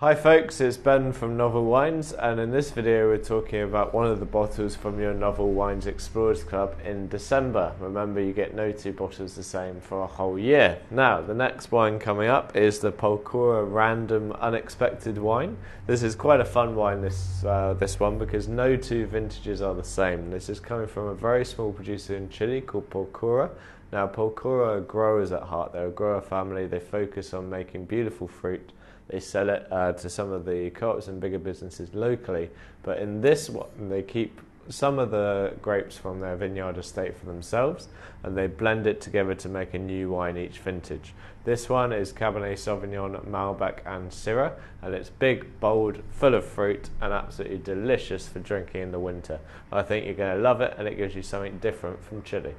Hi folks, it's Ben from Novel Wines and in this video we're talking about one of the bottles from your Novel Wines Explorers Club in December. Remember you get no two bottles the same for a whole year. Now the next wine coming up is the Polcura Random Unexpected Wine. This is quite a fun wine this, uh, this one because no two vintages are the same. This is coming from a very small producer in Chile called Polcura. Now, Polkura are growers at heart. They're a grower family. They focus on making beautiful fruit. They sell it uh, to some of the co-ops and bigger businesses locally. But in this one, they keep some of the grapes from their vineyard estate for themselves and they blend it together to make a new wine each vintage. This one is Cabernet Sauvignon, Malbec, and Syrah, and it's big, bold, full of fruit, and absolutely delicious for drinking in the winter. I think you're going to love it, and it gives you something different from Chile.